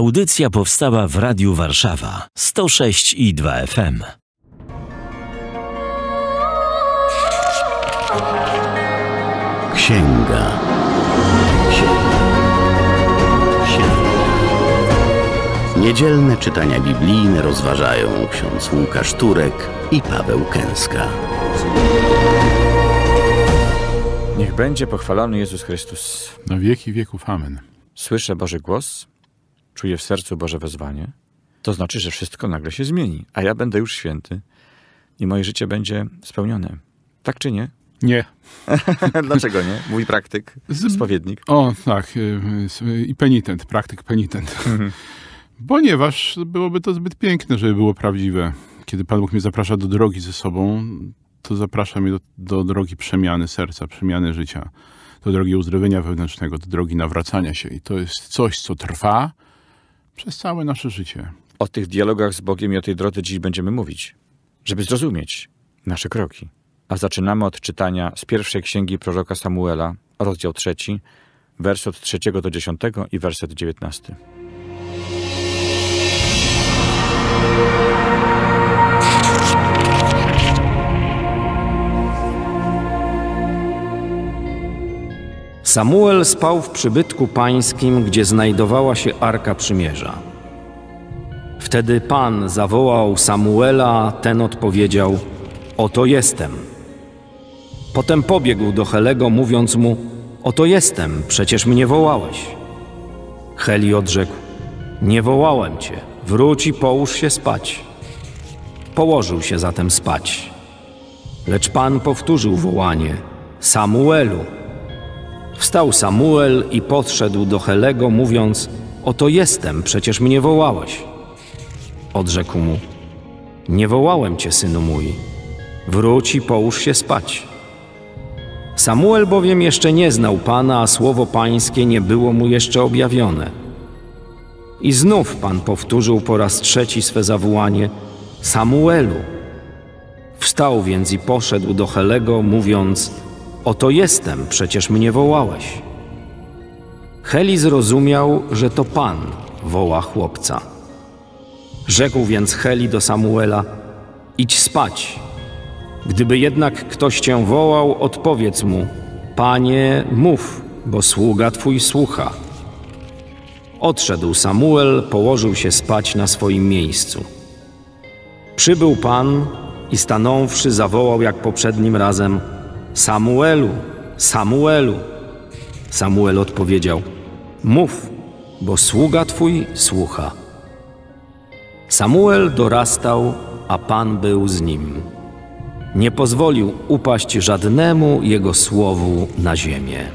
Audycja powstała w Radiu Warszawa 106 i 2 FM. Księga. Księga. Księga. Niedzielne czytania biblijne rozważają ksiądz Łukasz Turek i Paweł Kęska. Niech będzie pochwalony Jezus Chrystus. Na wieki wieków. Amen. Słyszę Boży głos czuję w sercu Boże wezwanie, to znaczy, że wszystko nagle się zmieni, a ja będę już święty i moje życie będzie spełnione. Tak czy nie? Nie. Dlaczego nie? Mój praktyk, spowiednik. O, tak. Y, y, I penitent, praktyk penitent. Mhm. Ponieważ byłoby to zbyt piękne, żeby było prawdziwe. Kiedy Pan Bóg mnie zaprasza do drogi ze sobą, to zaprasza mnie do, do drogi przemiany serca, przemiany życia, do drogi uzdrowienia wewnętrznego, do drogi nawracania się. I to jest coś, co trwa, przez całe nasze życie. O tych dialogach z Bogiem i o tej drodze dziś będziemy mówić, żeby zrozumieć nasze kroki. A zaczynamy od czytania z pierwszej księgi proroka Samuela, rozdział trzeci, werset od trzeciego do dziesiątego i werset dziewiętnasty. Samuel spał w przybytku pańskim, gdzie znajdowała się Arka Przymierza. Wtedy Pan zawołał Samuela, ten odpowiedział: Oto jestem. Potem pobiegł do Helego, mówiąc mu: Oto jestem, przecież mnie wołałeś. Heli odrzekł: Nie wołałem cię, wróć i połóż się spać. Położył się zatem spać. Lecz Pan powtórzył wołanie: Samuelu. Wstał Samuel i podszedł do Helego, mówiąc: Oto jestem, przecież mnie wołałeś. Odrzekł mu: Nie wołałem cię, synu mój. Wróć i połóż się spać. Samuel bowiem jeszcze nie znał Pana, a słowo Pańskie nie było mu jeszcze objawione. I znów Pan powtórzył po raz trzeci swe zawołanie: Samuelu. Wstał więc i poszedł do Helego, mówiąc: Oto jestem, przecież mnie wołałeś. Heli zrozumiał, że to Pan woła chłopca. Rzekł więc Heli do Samuela: Idź spać. Gdyby jednak ktoś cię wołał, odpowiedz mu: Panie, mów, bo sługa twój słucha. Odszedł Samuel, położył się spać na swoim miejscu. Przybył Pan i stanąwszy, zawołał jak poprzednim razem: Samuelu, Samuelu. Samuel odpowiedział: Mów, bo sługa twój słucha. Samuel dorastał, a Pan był z nim. Nie pozwolił upaść żadnemu jego słowu na ziemię.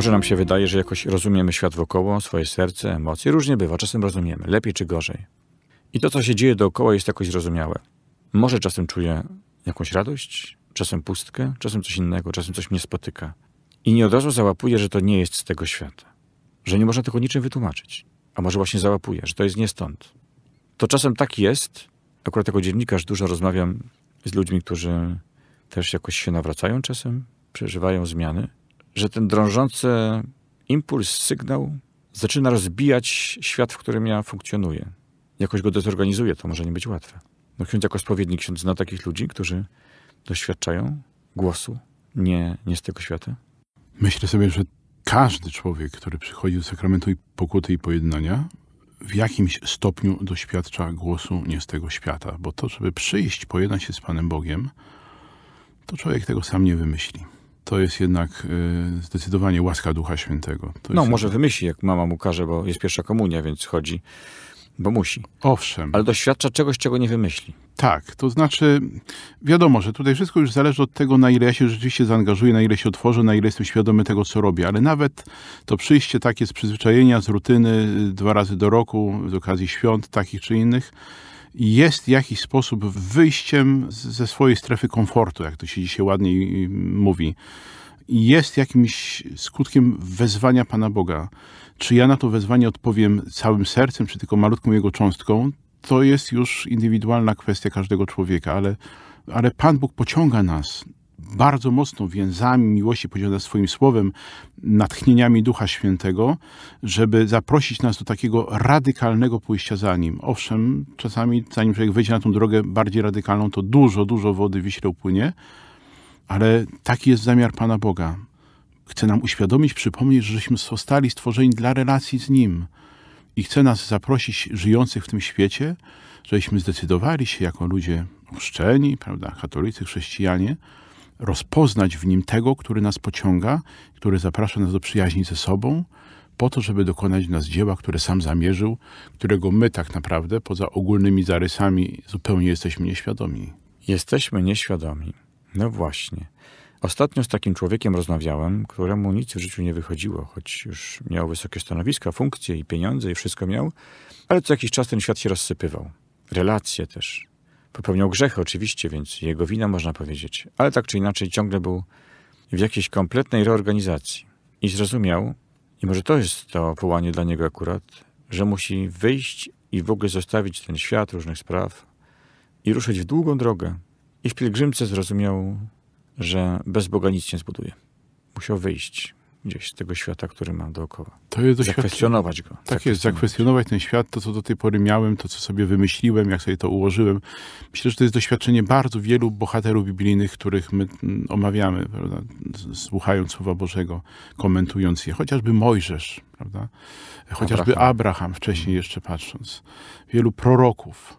Może nam się wydaje, że jakoś rozumiemy świat wokoło, swoje serce, emocje. Różnie bywa, czasem rozumiemy, lepiej czy gorzej. I to, co się dzieje dookoła, jest jakoś zrozumiałe. Może czasem czuję jakąś radość, czasem pustkę, czasem coś innego, czasem coś mnie spotyka. I nie od razu załapuję, że to nie jest z tego świata. Że nie można tego niczym wytłumaczyć. A może właśnie załapuję, że to jest nie stąd. To czasem tak jest. Akurat jako dziennikarz dużo rozmawiam z ludźmi, którzy też jakoś się nawracają czasem, przeżywają zmiany że ten drążący impuls, sygnał zaczyna rozbijać świat, w którym ja funkcjonuję. Jakoś go dezorganizuje, to może nie być łatwe. No ksiądz jako spowiednik, ksiądz zna takich ludzi, którzy doświadczają głosu nie, nie z tego świata? Myślę sobie, że każdy człowiek, który przychodzi do sakramentu i pokuty i pojednania, w jakimś stopniu doświadcza głosu nie z tego świata, bo to, żeby przyjść, pojednać się z Panem Bogiem, to człowiek tego sam nie wymyśli to jest jednak y, zdecydowanie łaska Ducha Świętego. To no, może wymyśli, jak mama mu każe, bo jest pierwsza komunia, więc chodzi, bo musi. Owszem. Ale doświadcza czegoś, czego nie wymyśli. Tak, to znaczy, wiadomo, że tutaj wszystko już zależy od tego, na ile ja się rzeczywiście zaangażuję, na ile się otworzę, na ile jestem świadomy tego, co robię, ale nawet to przyjście takie z przyzwyczajenia, z rutyny, dwa razy do roku, z okazji świąt takich czy innych, jest w jakiś sposób wyjściem ze swojej strefy komfortu, jak to się dzisiaj ładniej y, mówi. Jest jakimś skutkiem wezwania Pana Boga. Czy ja na to wezwanie odpowiem całym sercem, czy tylko malutką jego cząstką, to jest już indywidualna kwestia każdego człowieka, ale, ale Pan Bóg pociąga nas bardzo mocno więzami miłości podzielone swoim słowem, natchnieniami Ducha Świętego, żeby zaprosić nas do takiego radykalnego pójścia za Nim. Owszem, czasami zanim człowiek wejdzie na tą drogę bardziej radykalną, to dużo, dużo wody wiśle upłynie, ale taki jest zamiar Pana Boga. Chce nam uświadomić, przypomnieć, żeśmy zostali stworzeni dla relacji z Nim i chce nas zaprosić żyjących w tym świecie, żeśmy zdecydowali się jako ludzie chrzczeni, prawda, katolicy, chrześcijanie, rozpoznać w nim tego, który nas pociąga, który zaprasza nas do przyjaźni ze sobą, po to, żeby dokonać nas dzieła, które sam zamierzył, którego my tak naprawdę poza ogólnymi zarysami zupełnie jesteśmy nieświadomi. Jesteśmy nieświadomi. No właśnie. Ostatnio z takim człowiekiem rozmawiałem, któremu nic w życiu nie wychodziło, choć już miał wysokie stanowiska, funkcje i pieniądze i wszystko miał, ale co jakiś czas ten świat się rozsypywał. Relacje też. Popełniał grzechy oczywiście, więc jego wina można powiedzieć, ale tak czy inaczej ciągle był w jakiejś kompletnej reorganizacji. I zrozumiał, i może to jest to wołanie dla niego akurat, że musi wyjść i w ogóle zostawić ten świat różnych spraw i ruszyć w długą drogę. I w pielgrzymce zrozumiał, że bez Boga nic nie zbuduje. Musiał wyjść, gdzieś tego świata, który mam dookoła. To jest zakwestionować go. Tak zakwestionować. jest, zakwestionować ten świat, to co do tej pory miałem, to co sobie wymyśliłem, jak sobie to ułożyłem. Myślę, że to jest doświadczenie bardzo wielu bohaterów biblijnych, których my mm, omawiamy, prawda? słuchając Słowa Bożego, komentując je. Chociażby Mojżesz, prawda? chociażby Abraham, Abraham wcześniej jeszcze patrząc. Wielu proroków,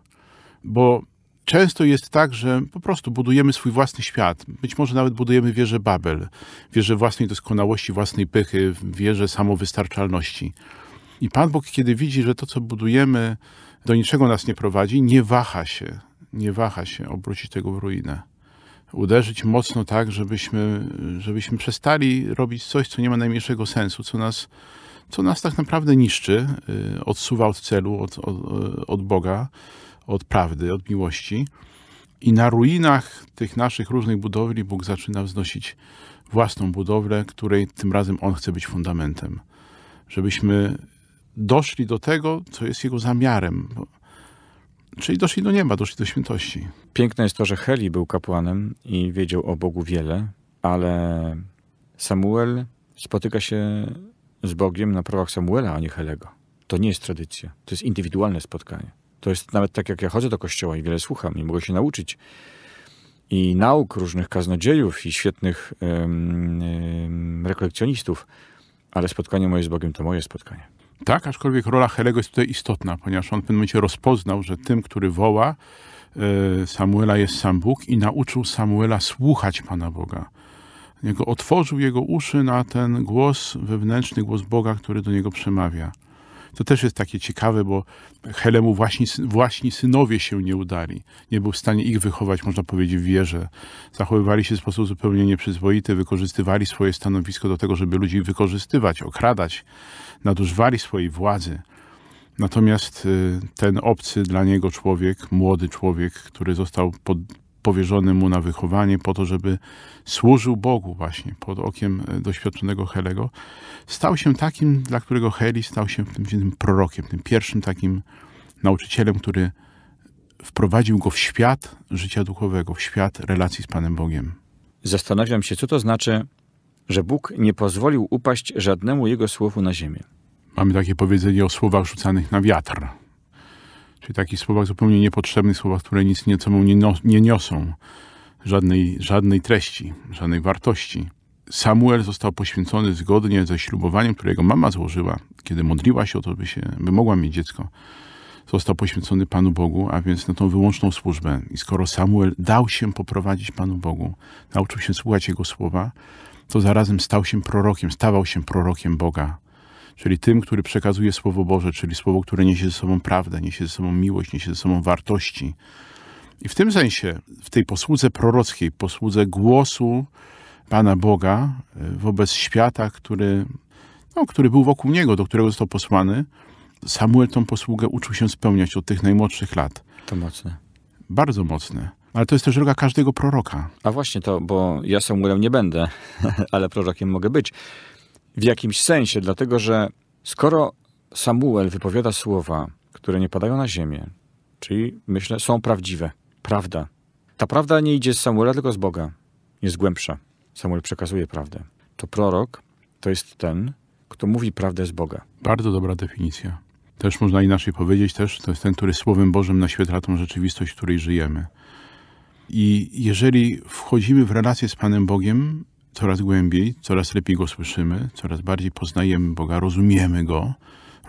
bo często jest tak, że po prostu budujemy swój własny świat. Być może nawet budujemy wieżę Babel, wieżę własnej doskonałości, własnej pychy, wieżę samowystarczalności. I Pan Bóg, kiedy widzi, że to, co budujemy, do niczego nas nie prowadzi, nie waha się, nie waha się obrócić tego w ruinę. Uderzyć mocno tak, żebyśmy, żebyśmy przestali robić coś, co nie ma najmniejszego sensu, co nas, co nas tak naprawdę niszczy, y, odsuwa od celu, od, od, y, od Boga od prawdy, od miłości. I na ruinach tych naszych różnych budowli Bóg zaczyna wznosić własną budowlę, której tym razem On chce być fundamentem. Żebyśmy doszli do tego, co jest Jego zamiarem. Czyli doszli do nieba, doszli do świętości. Piękne jest to, że Heli był kapłanem i wiedział o Bogu wiele, ale Samuel spotyka się z Bogiem na prawach Samuela, a nie Helego. To nie jest tradycja, to jest indywidualne spotkanie. To jest nawet tak, jak ja chodzę do kościoła i wiele słucham i mogę się nauczyć i nauk różnych kaznodziejów i świetnych rekolekcjonistów, ale spotkanie moje z Bogiem to moje spotkanie. Tak, aczkolwiek rola Helego jest tutaj istotna, ponieważ on w pewnym momencie rozpoznał, że tym, który woła e, Samuela jest sam Bóg i nauczył Samuela słuchać Pana Boga. Jego, otworzył jego uszy na ten głos wewnętrzny, głos Boga, który do niego przemawia. To też jest takie ciekawe, bo Helemu właśnie, właśnie synowie się nie udali. Nie był w stanie ich wychować, można powiedzieć, w wierze. Zachowywali się w sposób zupełnie nieprzyzwoity, wykorzystywali swoje stanowisko do tego, żeby ludzi wykorzystywać, okradać, nadużywali swojej władzy. Natomiast y, ten obcy dla niego człowiek, młody człowiek, który został pod, powierzony mu na wychowanie po to, żeby służył Bogu właśnie pod okiem e, doświadczonego Helego, stał się takim, dla którego Heli stał się tym, tym prorokiem, tym pierwszym takim nauczycielem, który wprowadził go w świat życia duchowego, w świat relacji z Panem Bogiem. Zastanawiam się, co to znaczy, że Bóg nie pozwolił upaść żadnemu jego słowu na ziemię. Mamy takie powiedzenie o słowach rzucanych na wiatr. Czyli takich słowach zupełnie niepotrzebnych, słowach, które nic nie, mu nie, no, nie niosą, żadnej, żadnej treści, żadnej wartości. Samuel został poświęcony zgodnie ze ślubowaniem, które jego mama złożyła, kiedy modliła się o to, by, się, by mogła mieć dziecko. Został poświęcony Panu Bogu, a więc na tą wyłączną służbę. I skoro Samuel dał się poprowadzić Panu Bogu, nauczył się słuchać Jego słowa, to zarazem stał się prorokiem, stawał się prorokiem Boga czyli tym, który przekazuje Słowo Boże, czyli Słowo, które niesie ze sobą prawdę, niesie ze sobą miłość, niesie ze sobą wartości. I w tym sensie, w tej posłudze prorockiej, posłudze głosu Pana Boga e, wobec świata, który, no, który był wokół niego, do którego został posłany, Samuel tą posługę uczył się spełniać od tych najmłodszych lat. To mocne. Bardzo mocne. Ale to jest też droga każdego proroka. A właśnie to, bo ja Samuelem nie będę, ale prorokiem mogę być w jakimś sensie, dlatego że skoro Samuel wypowiada słowa, które nie padają na ziemię, czyli myślę, są prawdziwe, prawda. Ta prawda nie idzie z Samuela, tylko z Boga. Jest głębsza. Samuel przekazuje prawdę. To prorok to jest ten, kto mówi prawdę z Boga. Bardzo dobra definicja. Też można inaczej powiedzieć, też to jest ten, który Słowem Bożym naświetla tą rzeczywistość, w której żyjemy. I jeżeli wchodzimy w relację z Panem Bogiem, coraz głębiej, coraz lepiej Go słyszymy, coraz bardziej poznajemy Boga, rozumiemy Go,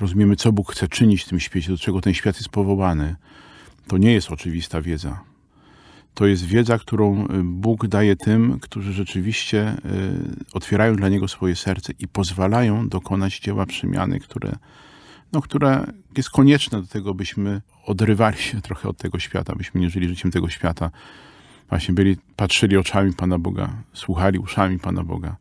rozumiemy, co Bóg chce czynić w tym świecie, do czego ten świat jest powołany. To nie jest oczywista wiedza. To jest wiedza, którą y, Bóg daje tym, którzy rzeczywiście y, otwierają dla Niego swoje serce i pozwalają dokonać dzieła przemiany, które, no, która jest konieczna do tego, byśmy odrywali się trochę od tego świata, byśmy nie żyli życiem tego świata, Właśnie byli, patrzyli oczami Pana Boga, słuchali uszami Pana Boga.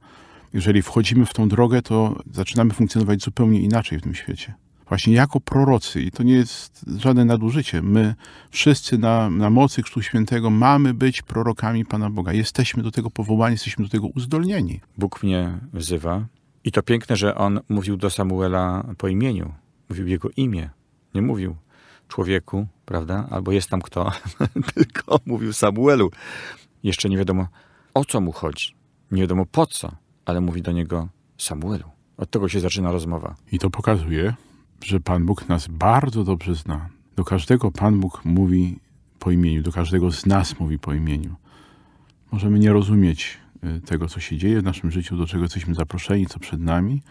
Jeżeli wchodzimy w tą drogę, to zaczynamy funkcjonować zupełnie inaczej w tym świecie. Właśnie jako prorocy, i to nie jest żadne nadużycie, my wszyscy na, na mocy Chrztu Świętego mamy być prorokami Pana Boga. Jesteśmy do tego powołani, jesteśmy do tego uzdolnieni. Bóg mnie wzywa. I to piękne, że on mówił do Samuela po imieniu. Mówił jego imię. Nie mówił człowieku, prawda? Albo jest tam kto, tylko mówił Samuelu. Jeszcze nie wiadomo, o co mu chodzi. Nie wiadomo po co, ale mówi do niego Samuelu. Od tego się zaczyna rozmowa. I to pokazuje, że Pan Bóg nas bardzo dobrze zna. Do każdego Pan Bóg mówi po imieniu, do każdego z nas mówi po imieniu. Możemy nie rozumieć y, tego, co się dzieje w naszym życiu, do czego jesteśmy zaproszeni, co przed nami,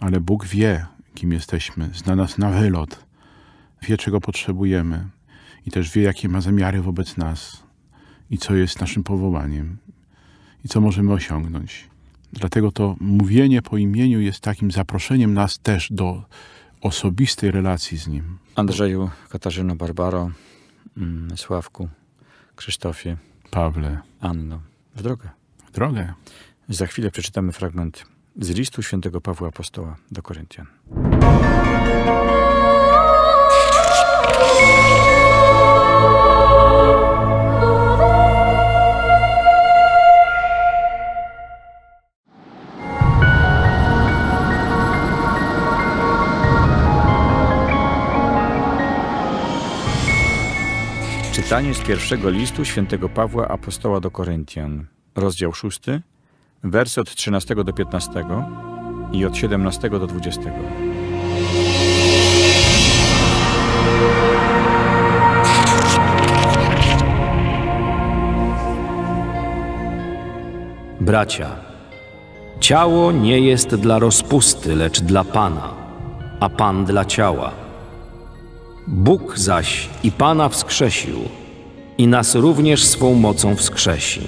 ale Bóg wie, kim jesteśmy, zna nas na wylot wie, czego potrzebujemy i też wie, jakie ma zamiary wobec nas i co jest naszym powołaniem i co możemy osiągnąć. Dlatego to mówienie po imieniu jest takim zaproszeniem nas też do osobistej relacji z Nim. Andrzeju, Katarzyno, Barbaro, mm, Sławku, Krzysztofie, Pawle, Anno, w drogę. W drogę. Za chwilę przeczytamy fragment z listu świętego Pawła Apostoła do Koryntian. Czytanie z pierwszego listu świętego Pawła apostoła do Koryntian, rozdział 6, wersy od 13 do 15 i od 17 do 20. Bracia, ciało nie jest dla rozpusty, lecz dla Pana, a Pan dla ciała. Bóg zaś i Pana wskrzesił – i nas również swą mocą wskrzesi.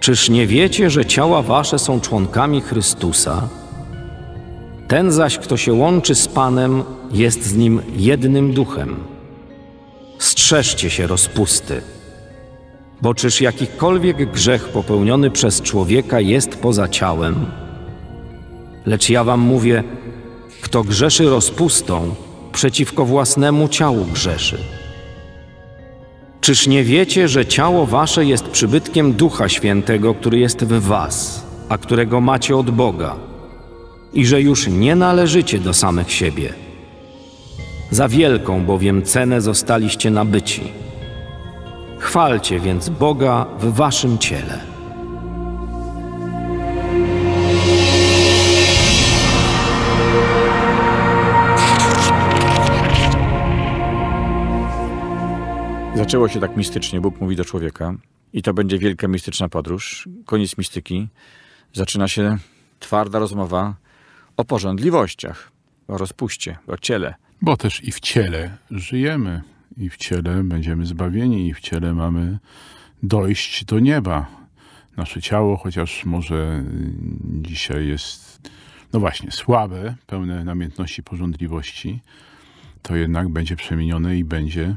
Czyż nie wiecie, że ciała wasze są członkami Chrystusa? Ten zaś, kto się łączy z Panem, jest z nim jednym duchem. Strzeżcie się rozpusty, bo czyż jakikolwiek grzech popełniony przez człowieka jest poza ciałem? Lecz ja wam mówię, kto grzeszy rozpustą, przeciwko własnemu ciału grzeszy Czyż nie wiecie, że ciało wasze jest przybytkiem Ducha Świętego, który jest w was, a którego macie od Boga, i że już nie należycie do samych siebie? Za wielką bowiem cenę zostaliście nabyci. Chwalcie więc Boga w waszym ciele. Zaczęło się tak mistycznie. Bóg mówi do człowieka. I to będzie wielka mistyczna podróż. Koniec mistyki. Zaczyna się twarda rozmowa o porządliwościach, o rozpuście, o ciele. Bo też i w ciele żyjemy, i w ciele będziemy zbawieni, i w ciele mamy dojść do nieba. Nasze ciało, chociaż może mm, dzisiaj jest, no właśnie, słabe, pełne namiętności, porządliwości, to jednak będzie przemienione i będzie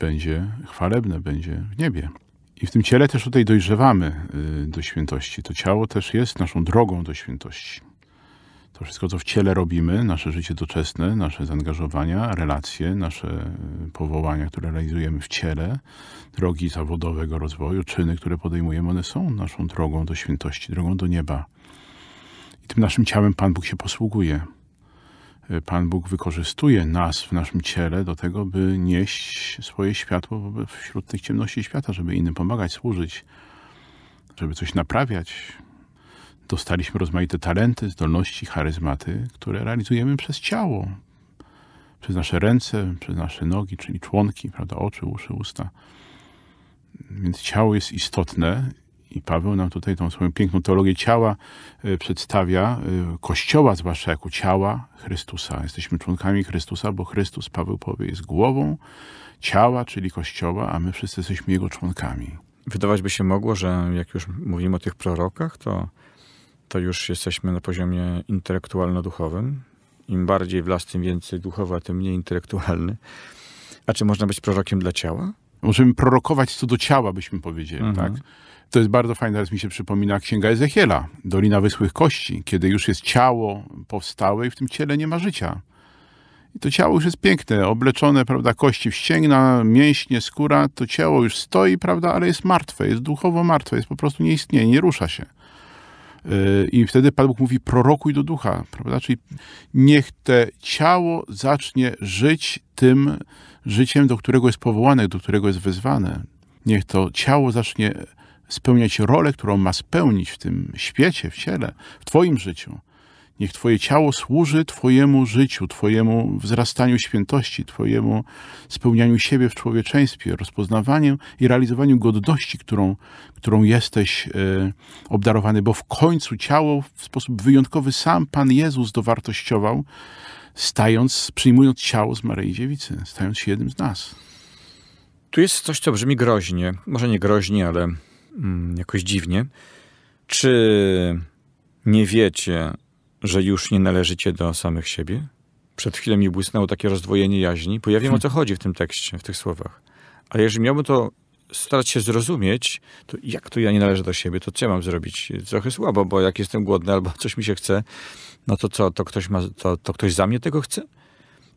będzie chwalebne, będzie w niebie. I w tym ciele też tutaj dojrzewamy y, do świętości. To ciało też jest naszą drogą do świętości. To wszystko, co w ciele robimy, nasze życie doczesne, nasze zaangażowania, relacje, nasze y, powołania, które realizujemy w ciele, drogi zawodowego rozwoju, czyny, które podejmujemy, one są naszą drogą do świętości, drogą do nieba. I tym naszym ciałem Pan Bóg się posługuje. Pan Bóg wykorzystuje nas w naszym ciele do tego, by nieść swoje światło wśród tych ciemności świata, żeby innym pomagać, służyć, żeby coś naprawiać. Dostaliśmy rozmaite talenty, zdolności, charyzmaty, które realizujemy przez ciało, przez nasze ręce, przez nasze nogi, czyli członki, prawda, oczy, uszy, usta. Więc ciało jest istotne i Paweł nam tutaj tą swoją piękną teologię ciała y, przedstawia, y, Kościoła zwłaszcza jako ciała Chrystusa. Jesteśmy członkami Chrystusa, bo Chrystus, Paweł powie, jest głową ciała, czyli Kościoła, a my wszyscy jesteśmy Jego członkami. Wydawać by się mogło, że jak już mówimy o tych prorokach, to, to już jesteśmy na poziomie intelektualno-duchowym. Im bardziej w las, tym więcej duchowa, tym mniej intelektualny. A czy można być prorokiem dla ciała? Możemy prorokować co do ciała, byśmy powiedzieli, mhm. tak? To jest bardzo fajne, teraz mi się przypomina księga Ezechiela, Dolina Wysłych Kości, kiedy już jest ciało powstałe i w tym ciele nie ma życia. I to ciało już jest piękne, obleczone, prawda, kości wścięgna, mięśnie, skóra, to ciało już stoi, prawda, ale jest martwe, jest duchowo martwe, jest po prostu nie istnieje, nie rusza się. Yy, I wtedy Pan Bóg mówi, prorokuj do ducha, prawda, czyli niech te ciało zacznie żyć tym, życiem, do którego jest powołane, do którego jest wezwane. Niech to ciało zacznie spełniać rolę, którą ma spełnić w tym świecie, w ciele, w Twoim życiu. Niech Twoje ciało służy Twojemu życiu, Twojemu wzrastaniu świętości, Twojemu spełnianiu siebie w człowieczeństwie, rozpoznawaniu i realizowaniu godności, którą, którą jesteś y, obdarowany, bo w końcu ciało w sposób wyjątkowy sam Pan Jezus dowartościował, stając, przyjmując ciało z Maryi Dziewicy, stając się jednym z nas. Tu jest coś, co brzmi groźnie. Może nie groźnie, ale mm, jakoś dziwnie. Czy nie wiecie, że już nie należycie do samych siebie? Przed chwilą mi błysnęło takie rozdwojenie jaźni. Bo ja wiem, hmm. o co chodzi w tym tekście, w tych słowach. Ale jeżeli miałbym to starać się zrozumieć, to jak to ja nie należę do siebie, to co ja mam zrobić? Trochę słabo, bo jak jestem głodny albo coś mi się chce, no to co, to ktoś, ma, to, to ktoś za mnie tego chce?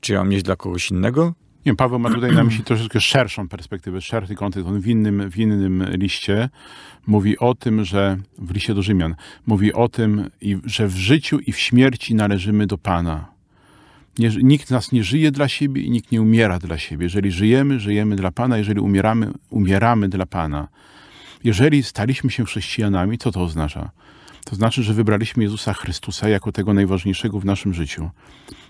Czy ja mam mieć dla kogoś innego? Nie, Paweł ma tutaj na myśli troszeczkę szerszą perspektywę, szerszy kontekst. On w innym, w innym liście mówi o tym, że w liście do Rzymian mówi o tym, i, że w życiu i w śmierci należymy do Pana. Nie, nikt z nas nie żyje dla siebie i nikt nie umiera dla siebie. Jeżeli żyjemy, żyjemy dla Pana, jeżeli umieramy, umieramy dla Pana. Jeżeli staliśmy się chrześcijanami, co to oznacza? To znaczy, że wybraliśmy Jezusa Chrystusa jako tego najważniejszego w naszym życiu,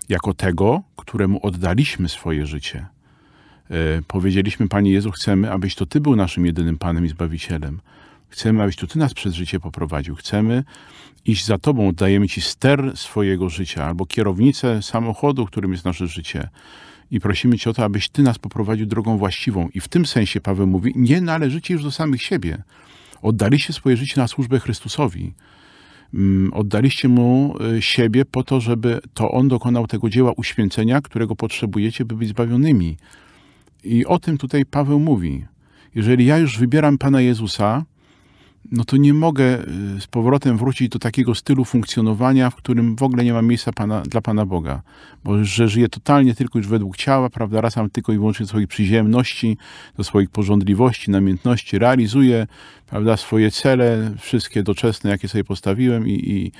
jako tego, któremu oddaliśmy swoje życie. E, powiedzieliśmy, Panie Jezu, chcemy, abyś to Ty był naszym jedynym Panem i Zbawicielem. Chcemy, abyś to Ty nas przez życie poprowadził. Chcemy iść za Tobą, dajemy Ci ster swojego życia albo kierownicę samochodu, którym jest nasze życie. I prosimy Cię o to, abyś Ty nas poprowadził drogą właściwą. I w tym sensie Paweł mówi, nie należycie już do samych siebie. Oddaliście swoje życie na służbę Chrystusowi. Mm, oddaliście mu y, siebie po to, żeby to on dokonał tego dzieła uświęcenia, którego potrzebujecie, by być zbawionymi. I o tym tutaj Paweł mówi. Jeżeli ja już wybieram Pana Jezusa, no to nie mogę y, z powrotem wrócić do takiego stylu funkcjonowania, w którym w ogóle nie ma miejsca pana, dla Pana Boga, bo że żyję totalnie tylko już według ciała, prawda, razem tylko i wyłącznie do swojej przyziemności, do swoich porządliwości, namiętności, realizuję, prawda, swoje cele, wszystkie doczesne, jakie sobie postawiłem i, i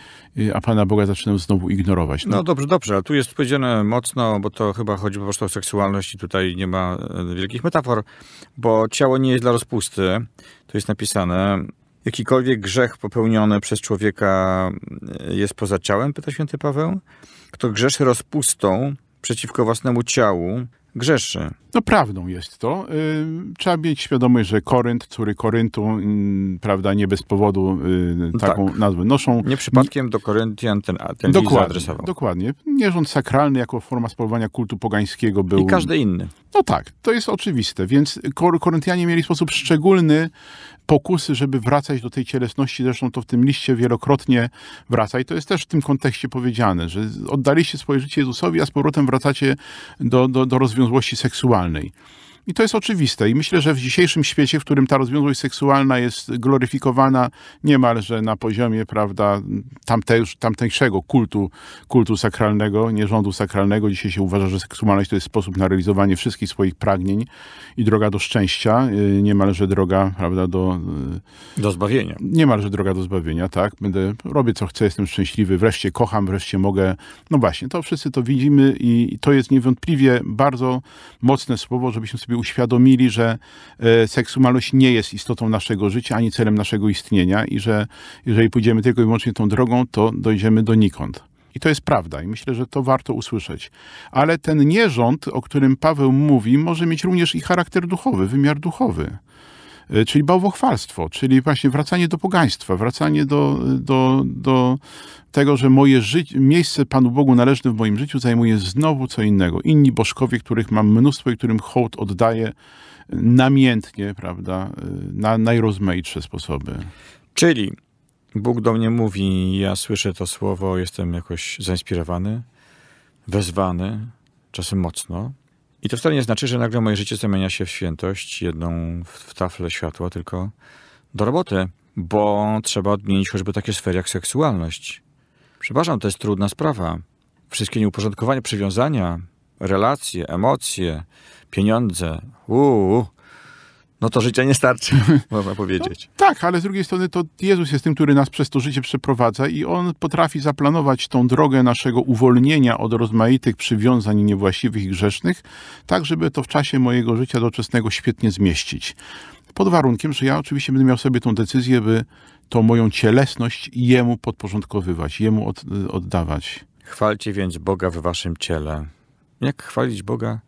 y, a Pana Boga zaczynam znowu ignorować. No, no dobrze, dobrze, ale tu jest powiedziane mocno, bo to chyba chodzi po prostu o seksualność i tutaj nie ma y, wielkich metafor, bo ciało nie jest dla rozpusty, to jest napisane, Jakikolwiek grzech popełniony przez człowieka e, jest poza ciałem, pyta święty Paweł. Kto grzeszy rozpustą przeciwko własnemu ciału, grzeszy. No prawdą jest to. Y, trzeba mieć świadomość, że Korynt, który Koryntu, y, prawda, nie bez powodu y, taką tak. nazwę noszą. Nie przypadkiem do Koryntian ten, ten dokładnie, adresował. Dokładnie. Nierząd sakralny jako forma sprawowania kultu pogańskiego był... I każdy inny. No tak, to jest oczywiste. Więc kor Koryntianie mieli w sposób szczególny pokusy, żeby wracać do tej cielesności. Zresztą to w tym liście wielokrotnie wraca. I to jest też w tym kontekście powiedziane, że oddaliście swoje życie Jezusowi, a z powrotem wracacie do, do, do rozwiązania złości seksualnej. I to jest oczywiste. I myślę, że w dzisiejszym świecie, w którym ta rozwiązłość seksualna jest gloryfikowana niemalże na poziomie, prawda, tamteż, tamtejszego kultu, kultu sakralnego, nierządu sakralnego, dzisiaj się uważa, że seksualność to jest sposób na realizowanie wszystkich swoich pragnień i droga do szczęścia, y, niemalże droga, prawda, do... Y, do zbawienia. Niemalże droga do zbawienia, tak. Będę, robię co chcę, jestem szczęśliwy, wreszcie kocham, wreszcie mogę. No właśnie, to wszyscy to widzimy i to jest niewątpliwie bardzo mocne słowo, żebyśmy sobie sobie uświadomili, że e, seksualność nie jest istotą naszego życia ani celem naszego istnienia i że jeżeli pójdziemy tylko i wyłącznie tą drogą, to dojdziemy donikąd. I to jest prawda i myślę, że to warto usłyszeć. Ale ten nierząd, o którym Paweł mówi, może mieć również i charakter duchowy, wymiar duchowy. E, czyli bałwochwalstwo, czyli właśnie wracanie do pogaństwa, wracanie do, do, do tego, że moje życie, miejsce Panu Bogu należne w moim życiu zajmuje znowu co innego. Inni bożkowie, których mam mnóstwo i którym hołd oddaję e, namiętnie, prawda, e, na najrozmaitsze sposoby. Czyli Bóg do mnie mówi, ja słyszę to słowo, jestem jakoś zainspirowany, wezwany, czasem mocno, i to wcale nie znaczy, że nagle moje życie zamienia się w świętość, jedną w taflę światła, tylko do roboty, bo trzeba odmienić choćby takie sfery jak seksualność. Przepraszam, to jest trudna sprawa. Wszystkie nieuporządkowania, przywiązania, relacje, emocje, pieniądze. Uuu, no to życia nie starczy, można powiedzieć. No, tak, ale z drugiej strony to Jezus jest tym, który nas przez to życie przeprowadza i On potrafi zaplanować tą drogę naszego uwolnienia od rozmaitych przywiązań niewłaściwych i grzesznych, tak żeby to w czasie mojego życia doczesnego świetnie zmieścić. Pod warunkiem, że ja oczywiście będę miał sobie tą decyzję, by tą moją cielesność Jemu podporządkowywać, Jemu od, oddawać. Chwalcie więc Boga w waszym ciele. Jak chwalić Boga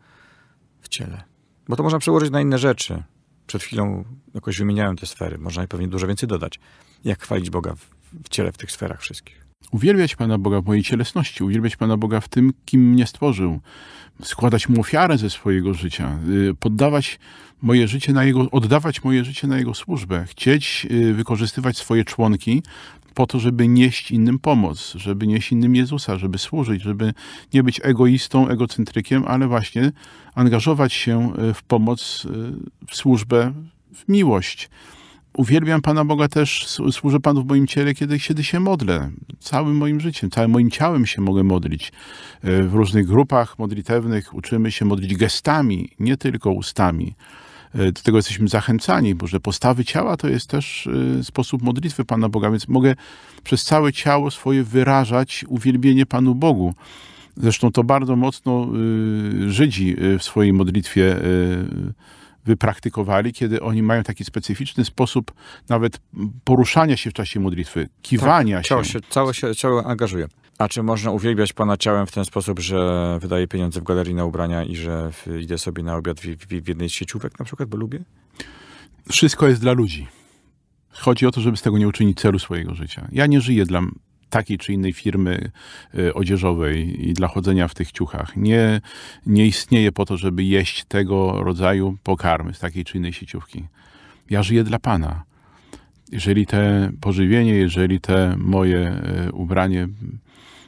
w ciele? Bo to można przełożyć na inne rzeczy przed chwilą jakoś wymieniałem te sfery. Można i pewnie dużo więcej dodać. Jak chwalić Boga w, w ciele, w tych sferach wszystkich? Uwielbiać Pana Boga w mojej cielesności, uwielbiać Pana Boga w tym, kim mnie stworzył, składać Mu ofiarę ze swojego życia, y, poddawać moje życie na Jego, oddawać moje życie na Jego służbę, chcieć y, wykorzystywać swoje członki po to, żeby nieść innym pomoc, żeby nieść innym Jezusa, żeby służyć, żeby nie być egoistą, egocentrykiem, ale właśnie angażować się e, w pomoc, e, w służbę, w miłość. Uwielbiam Pana Boga też, służę Panu w moim ciele, kiedy, kiedy się modlę. Całym moim życiem, całym moim ciałem się mogę modlić. E, w różnych grupach modlitewnych uczymy się modlić gestami, nie tylko ustami. E, do tego jesteśmy zachęcani, bo że postawy ciała to jest też e, sposób modlitwy Pana Boga, więc mogę przez całe ciało swoje wyrażać uwielbienie Panu Bogu. Zresztą to bardzo mocno e, Żydzi w swojej modlitwie wypraktykowali, kiedy oni mają taki specyficzny sposób nawet poruszania się w czasie modlitwy, kiwania tak, ciało się. się. Całe się, ciało angażuje. A czy można uwielbiać pana ciałem w ten sposób, że wydaje pieniądze w galerii na ubrania i że idę sobie na obiad w, w, w jednej z sieciówek na przykład, bo lubię? Wszystko jest dla ludzi. Chodzi o to, żeby z tego nie uczynić celu swojego życia. Ja nie żyję dla takiej czy innej firmy y, odzieżowej i dla chodzenia w tych ciuchach. Nie, nie istnieje po to, żeby jeść tego rodzaju pokarmy z takiej czy innej sieciówki. Ja żyję dla Pana. Jeżeli te pożywienie, jeżeli te moje y, ubranie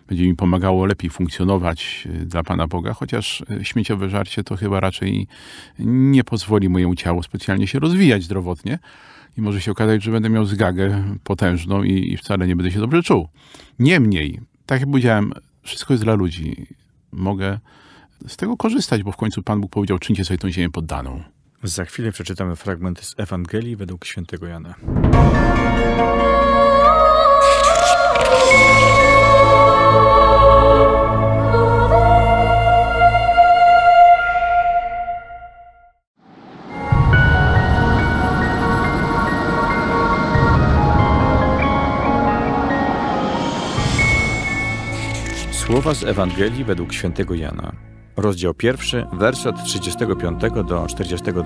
będzie mi pomagało lepiej funkcjonować e, dla Pana Boga, chociaż e, śmieciowe żarcie to chyba raczej nie pozwoli mojemu ciału specjalnie się rozwijać zdrowotnie i może się okazać, że będę miał zgagę potężną i, i wcale nie będę się dobrze czuł. Niemniej, tak jak powiedziałem, wszystko jest dla ludzi. Mogę z tego korzystać, bo w końcu Pan Bóg powiedział, czyńcie sobie tą ziemię poddaną. Za chwilę przeczytamy fragment z Ewangelii według świętego Jana. Słowa z Ewangelii według świętego Jana, rozdział pierwszy, werset 35 do 42.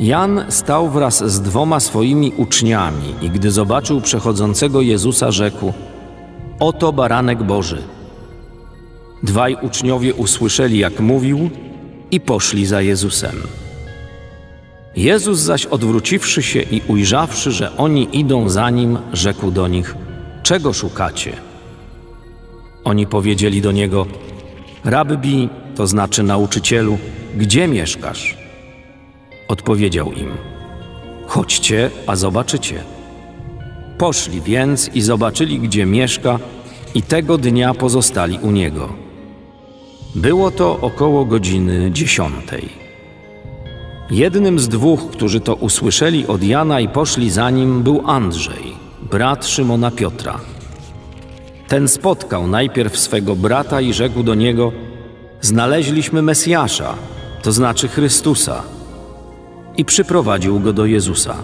Jan stał wraz z dwoma swoimi uczniami i gdy zobaczył przechodzącego Jezusa, rzekł: Oto baranek Boży. Dwaj uczniowie usłyszeli, jak mówił, i poszli za Jezusem. Jezus zaś odwróciwszy się i ujrzawszy, że oni idą za nim, rzekł do nich: Czego szukacie? Oni powiedzieli do niego: Rabbi, to znaczy nauczycielu, gdzie mieszkasz? Odpowiedział im: Chodźcie, a zobaczycie. Poszli więc i zobaczyli, gdzie mieszka, i tego dnia pozostali u niego. Było to około godziny dziesiątej. Jednym z dwóch, którzy to usłyszeli od Jana i poszli za nim, był Andrzej, brat Szymona Piotra. Ten spotkał najpierw swego brata i rzekł do niego: Znaleźliśmy Mesjasza, to znaczy Chrystusa, i przyprowadził go do Jezusa.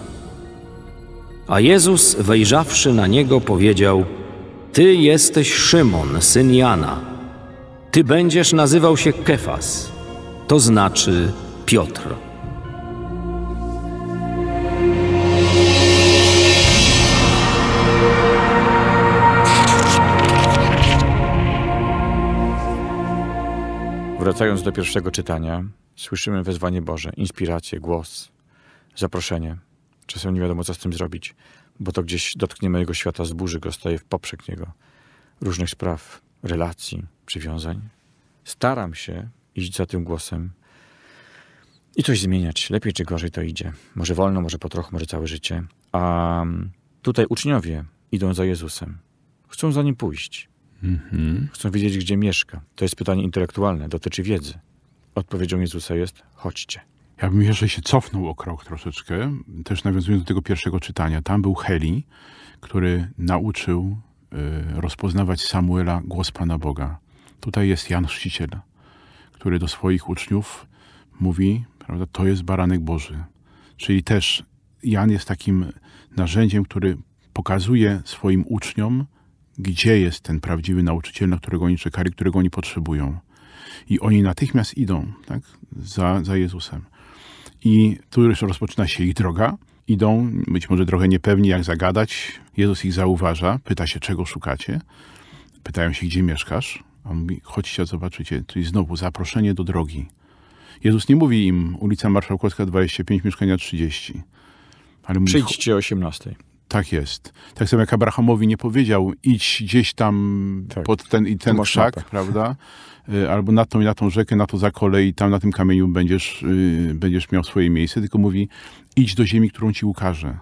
A Jezus, wejrzawszy na niego, powiedział: Ty jesteś Szymon, syn Jana ty będziesz nazywał się Kefas, to znaczy Piotr. Wracając do pierwszego czytania, słyszymy wezwanie Boże, inspirację, głos, zaproszenie. Czasem nie wiadomo, co z tym zrobić, bo to gdzieś dotknie mojego świata, zburzy go, staje w poprzek niego, różnych spraw, relacji, przywiązań. Staram się iść za tym głosem i coś zmieniać. Lepiej czy gorzej to idzie. Może wolno, może po trochu, może całe życie. A mm, tutaj uczniowie idą za Jezusem. Chcą za nim pójść. Mhm. Chcą wiedzieć, gdzie mieszka. To jest pytanie intelektualne, dotyczy wiedzy. Odpowiedzią Jezusa jest: chodźcie. Ja bym jeszcze się cofnął o krok troszeczkę, też nawiązując do tego pierwszego czytania. Tam był Heli, który nauczył Y, rozpoznawać Samuela głos Pana Boga. Tutaj jest Jan Chrzciciel, który do swoich uczniów mówi, prawda, to jest baranek Boży. Czyli też Jan jest takim narzędziem, który pokazuje swoim uczniom, gdzie jest ten prawdziwy nauczyciel, na którego oni czekali, którego oni potrzebują. I oni natychmiast idą tak, za, za Jezusem. I tu już rozpoczyna się ich droga, Idą, być może trochę niepewni, jak zagadać. Jezus ich zauważa, pyta się, czego szukacie. Pytają się, gdzie mieszkasz. A on mówi, chodźcie, zobaczycie. Czyli znowu zaproszenie do drogi. Jezus nie mówi im, ulica Marszałkowska 25, mieszkania 30. Ale mówi, Przyjdźcie 18. Tak jest. Tak samo jak Abrahamowi nie powiedział, idź gdzieś tam tak. pod ten i ten krzak, prawda? E, albo na tą i na tą rzekę, na to za i tam na tym kamieniu będziesz, y, będziesz miał swoje miejsce, tylko mówi, idź do ziemi, którą ci ukażę.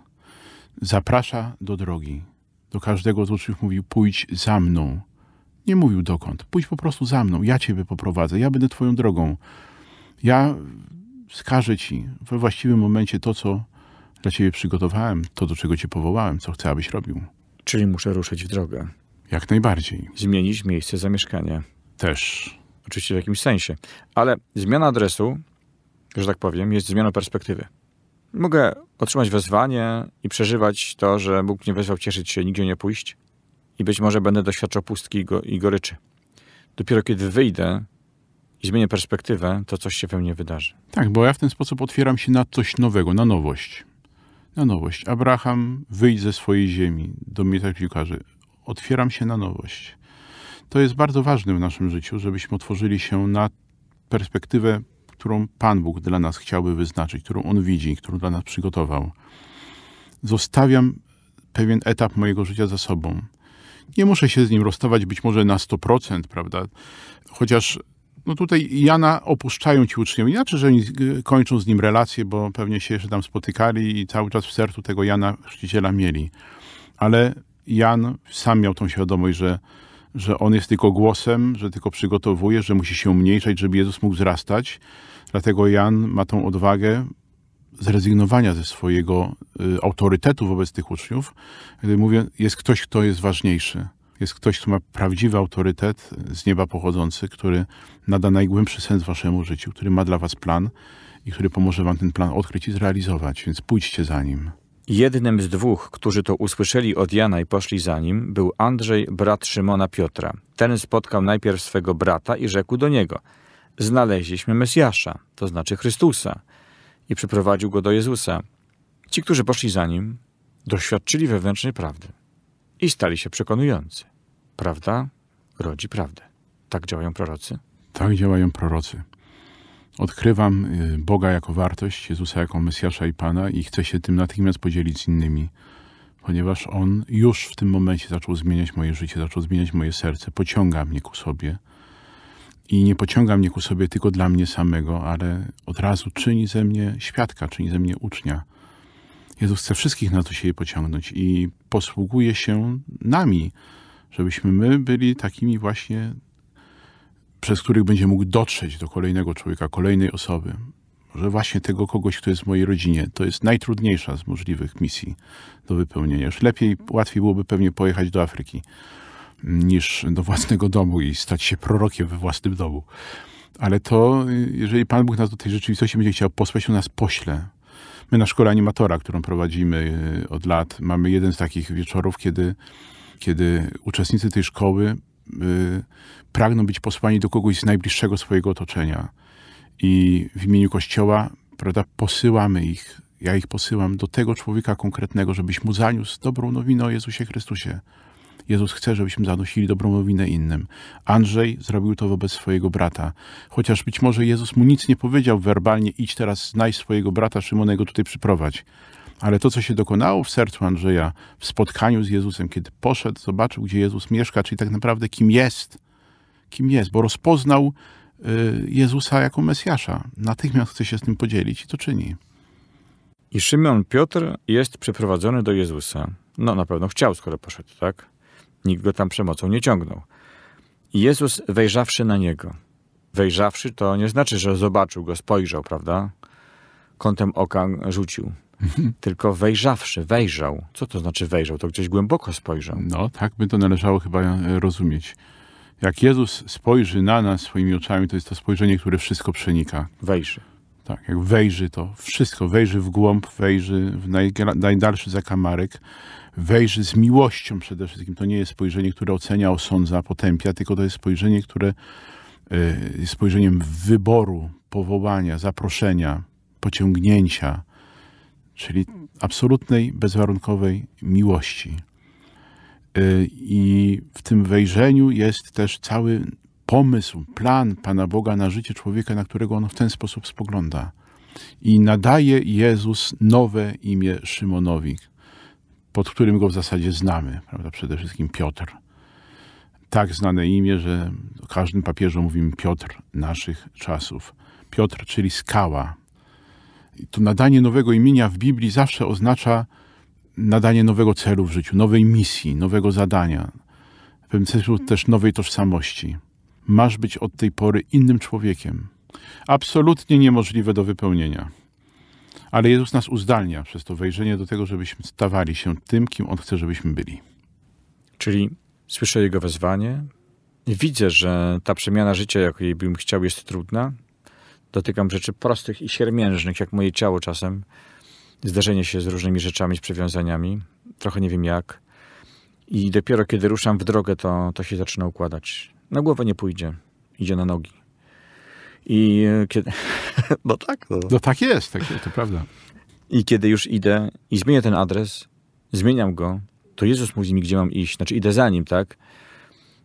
Zaprasza do drogi. Do każdego z uczniów mówił, pójdź za mną. Nie mówił dokąd. Pójdź po prostu za mną. Ja ciebie poprowadzę. Ja będę twoją drogą. Ja wskażę ci we właściwym momencie to, co dla ciebie przygotowałem to, do czego cię powołałem, co chcę, abyś robił. Czyli muszę ruszyć w drogę. Jak najbardziej. Zmienić miejsce zamieszkania. Też. Oczywiście w jakimś sensie. Ale zmiana adresu, że tak powiem, jest zmianą perspektywy. Mogę otrzymać wezwanie i przeżywać to, że Bóg nie wezwał cieszyć się, nigdzie nie pójść i być może będę doświadczał pustki i, i goryczy. Dopiero kiedy wyjdę i zmienię perspektywę, to coś się we mnie wydarzy. Tak, bo ja w ten sposób otwieram się na coś nowego, na nowość na nowość. Abraham, wyjdź ze swojej ziemi, do tak piłkarzy. Otwieram się na nowość. To jest bardzo ważne w naszym życiu, żebyśmy otworzyli się na perspektywę, którą Pan Bóg dla nas chciałby wyznaczyć, którą On widzi, którą dla nas przygotował. Zostawiam pewien etap mojego życia za sobą. Nie muszę się z nim rozstawać być może na 100%, prawda? Chociaż no tutaj Jana opuszczają ci uczniowie. Inaczej, że oni kończą z nim relacje, bo pewnie się jeszcze tam spotykali i cały czas w sercu tego Jana chrzciciela mieli. Ale Jan sam miał tą świadomość, że, że on jest tylko głosem, że tylko przygotowuje, że musi się umniejszać, żeby Jezus mógł wzrastać. Dlatego Jan ma tą odwagę zrezygnowania ze swojego y, autorytetu wobec tych uczniów, gdy mówię, jest ktoś, kto jest ważniejszy jest ktoś, kto ma prawdziwy autorytet z nieba pochodzący, który nada najgłębszy sens waszemu życiu, który ma dla was plan i który pomoże wam ten plan odkryć i zrealizować, więc pójdźcie za nim. Jednym z dwóch, którzy to usłyszeli od Jana i poszli za nim, był Andrzej, brat Szymona Piotra. Ten spotkał najpierw swego brata i rzekł do niego: Znaleźliśmy Mesjasza, to znaczy Chrystusa, i przyprowadził go do Jezusa. Ci, którzy poszli za nim, doświadczyli wewnętrznej prawdy i stali się przekonujący. Prawda rodzi prawdę. Tak działają prorocy? Tak działają prorocy. Odkrywam y, Boga jako wartość, Jezusa jako Mesjasza i Pana i chcę się tym natychmiast podzielić z innymi, ponieważ On już w tym momencie zaczął zmieniać moje życie, zaczął zmieniać moje serce, pociąga mnie ku sobie i nie pociąga mnie ku sobie tylko dla mnie samego, ale od razu czyni ze mnie świadka, czyni ze mnie ucznia Jezus chce wszystkich na to siebie pociągnąć i posługuje się nami, żebyśmy my byli takimi właśnie, przez których będzie mógł dotrzeć do kolejnego człowieka, kolejnej osoby. Może właśnie tego kogoś, kto jest w mojej rodzinie. To jest najtrudniejsza z możliwych misji do wypełnienia. Już lepiej, łatwiej byłoby pewnie pojechać do Afryki niż do własnego domu i stać się prorokiem we własnym domu. Ale to, jeżeli Pan Bóg nas do tej rzeczywistości będzie chciał posłać, to nas pośle My na szkole animatora, którą prowadzimy y, od lat, mamy jeden z takich wieczorów, kiedy, kiedy uczestnicy tej szkoły y, pragną być posłani do kogoś z najbliższego swojego otoczenia. I w imieniu Kościoła, prawda, posyłamy ich, ja ich posyłam do tego człowieka konkretnego, żebyś mu zaniósł dobrą nowinę o Jezusie Chrystusie. Jezus chce, żebyśmy zanosili dobrą nowinę innym. Andrzej zrobił to wobec swojego brata. Chociaż być może Jezus mu nic nie powiedział werbalnie, idź teraz znajdź swojego brata Szymonego tutaj przyprowadź. Ale to, co się dokonało w sercu Andrzeja w spotkaniu z Jezusem, kiedy poszedł, zobaczył, gdzie Jezus mieszka, czyli tak naprawdę kim jest, kim jest, bo rozpoznał y, Jezusa jako Mesjasza. Natychmiast chce się z tym podzielić i to czyni. I Szymon Piotr jest przyprowadzony do Jezusa. No na pewno chciał, skoro poszedł, tak? nikt go tam przemocą nie ciągnął. I Jezus wejrzawszy na niego, wejrzawszy to nie znaczy, że zobaczył go, spojrzał, prawda? Kątem oka rzucił. Mhm. Tylko wejrzawszy, wejrzał. Co to znaczy wejrzał? To gdzieś głęboko spojrzał. No, tak by to należało chyba e, rozumieć. Jak Jezus spojrzy na nas swoimi oczami, to jest to spojrzenie, które wszystko przenika. Wejrzy. Tak, jak wejrzy to, wszystko, wejrzy w głąb, wejrzy w najdalszy zakamarek, wejrzy z miłością przede wszystkim. To nie jest spojrzenie, które ocenia, osądza, potępia, tylko to jest spojrzenie, które e, jest spojrzeniem wyboru, powołania, zaproszenia, pociągnięcia, czyli absolutnej, bezwarunkowej miłości. E, I w tym wejrzeniu jest też cały pomysł, plan Pana Boga na życie człowieka, na którego on w ten sposób spogląda. I nadaje Jezus nowe imię Szymonowi, pod którym go w zasadzie znamy, prawda? przede wszystkim Piotr. Tak znane imię, że o każdym papieżu mówimy Piotr naszych czasów. Piotr, czyli skała. I to nadanie nowego imienia w Biblii zawsze oznacza nadanie nowego celu w życiu, nowej misji, nowego zadania, w pewnym sensie też nowej tożsamości. Masz być od tej pory innym człowiekiem. Absolutnie niemożliwe do wypełnienia. Ale Jezus nas uzdalnia przez to wejrzenie do tego, żebyśmy stawali się tym, kim On chce, żebyśmy byli. Czyli słyszę Jego wezwanie, widzę, że ta przemiana życia, jakiej bym chciał, jest trudna. Dotykam rzeczy prostych i siermiężnych, jak moje ciało czasem. Zdarzenie się z różnymi rzeczami, z przywiązaniami. Trochę nie wiem jak. I dopiero kiedy ruszam w drogę, to, to się zaczyna układać. Na głowę nie pójdzie, idzie na nogi. I e, kiedy... Bo tak, no. no tak jest, tak jest, to prawda. I kiedy już idę i zmienię ten adres, zmieniam go, to Jezus mówi mi, gdzie mam iść, znaczy idę za Nim, tak?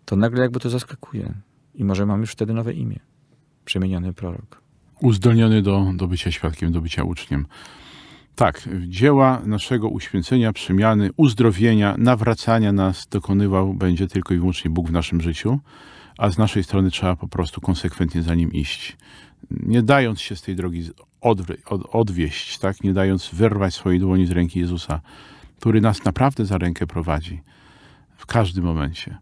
To nagle jakby to zaskakuje. I może mam już wtedy nowe imię. Przemieniony prorok. Uzdolniony do, do bycia świadkiem, do bycia uczniem. Tak, dzieła naszego uświęcenia, przemiany, uzdrowienia, nawracania nas dokonywał będzie tylko i wyłącznie Bóg w naszym życiu a z naszej strony trzeba po prostu konsekwentnie za nim iść. Nie dając się z tej drogi odw od odwieść, tak? nie dając wyrwać swojej dłoni z ręki Jezusa, który nas naprawdę za rękę prowadzi w każdym momencie.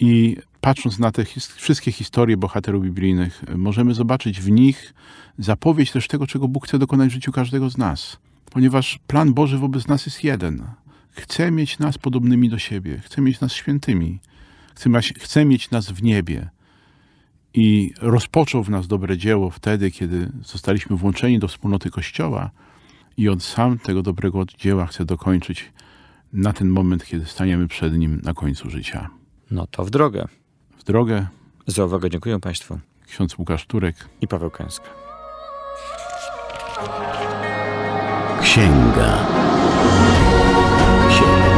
I patrząc na te his wszystkie historie bohaterów biblijnych, możemy zobaczyć w nich zapowiedź też tego, czego Bóg chce dokonać w życiu każdego z nas. Ponieważ plan Boży wobec nas jest jeden. Chce mieć nas podobnymi do siebie, chce mieć nas świętymi chce mieć nas w niebie. I rozpoczął w nas dobre dzieło wtedy, kiedy zostaliśmy włączeni do wspólnoty Kościoła, i on sam tego dobrego dzieła chce dokończyć na ten moment, kiedy staniemy przed nim na końcu życia. No to w drogę. W drogę. Za uwagę dziękuję Państwu. Ksiądz Łukasz Turek i Paweł Kęska. Księga. Księga.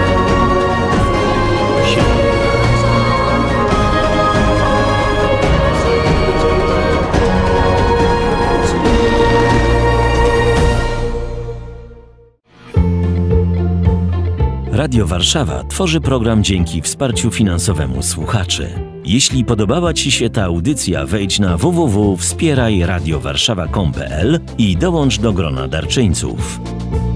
Radio Warszawa tworzy program dzięki wsparciu finansowemu słuchaczy. Jeśli podobała Ci się ta audycja, wejdź na www.wspierajradiowarszawa.pl i dołącz do grona darczyńców.